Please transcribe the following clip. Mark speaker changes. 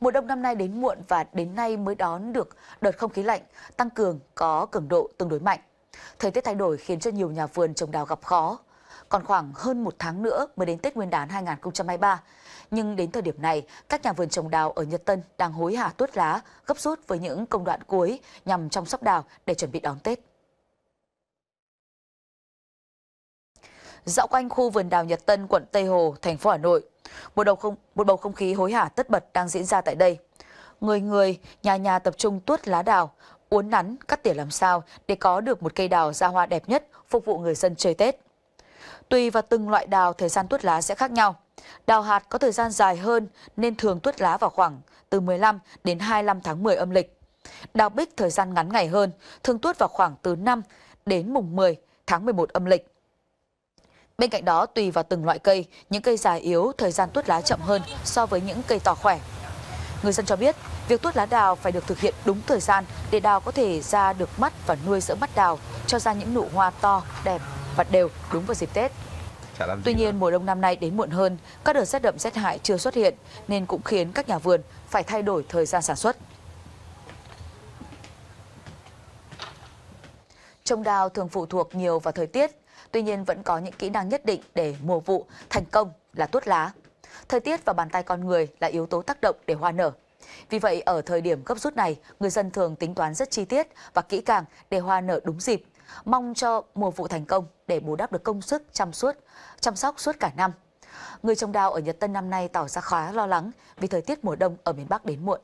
Speaker 1: Mùa đông năm nay đến muộn và đến nay mới đón được đợt không khí lạnh tăng cường có cường độ tương đối mạnh. Thời tiết thay đổi khiến cho nhiều nhà vườn trồng đào gặp khó. Còn khoảng hơn một tháng nữa mới đến Tết Nguyên đán 2023. Nhưng đến thời điểm này, các nhà vườn trồng đào ở Nhật Tân đang hối hả tuốt lá, gấp rút với những công đoạn cuối nhằm chăm sóc đào để chuẩn bị đón Tết. Dạo quanh khu vườn đào Nhật Tân, quận Tây Hồ, thành phố Hà Nội, một bầu không một bầu không khí hối hả tất bật đang diễn ra tại đây. Người người, nhà nhà tập trung tuốt lá đào, uốn nắn, cắt tỉa làm sao để có được một cây đào ra hoa đẹp nhất phục vụ người dân chơi Tết. Tùy vào từng loại đào, thời gian tuốt lá sẽ khác nhau. Đào hạt có thời gian dài hơn nên thường tuốt lá vào khoảng từ 15 đến 25 tháng 10 âm lịch. Đào bích thời gian ngắn ngày hơn, thường tuốt vào khoảng từ 5 đến mùng 10 tháng 11 âm lịch. Bên cạnh đó, tùy vào từng loại cây, những cây già yếu thời gian tuốt lá chậm hơn so với những cây to khỏe. Người dân cho biết, việc tuốt lá đào phải được thực hiện đúng thời gian để đào có thể ra được mắt và nuôi dưỡng mắt đào, cho ra những nụ hoa to, đẹp và đều đúng vào dịp Tết. Tuy nhiên, mùa đông năm nay đến muộn hơn, các đợt rét đậm rét hại chưa xuất hiện nên cũng khiến các nhà vườn phải thay đổi thời gian sản xuất. Trồng đào thường phụ thuộc nhiều vào thời tiết Tuy nhiên vẫn có những kỹ năng nhất định để mùa vụ thành công là tuốt lá. Thời tiết và bàn tay con người là yếu tố tác động để hoa nở. Vì vậy, ở thời điểm gấp rút này, người dân thường tính toán rất chi tiết và kỹ càng để hoa nở đúng dịp, mong cho mùa vụ thành công để bù đắp được công sức chăm suốt, chăm sóc suốt cả năm. Người trồng đào ở Nhật Tân năm nay tỏ ra khá lo lắng vì thời tiết mùa đông ở miền Bắc đến muộn.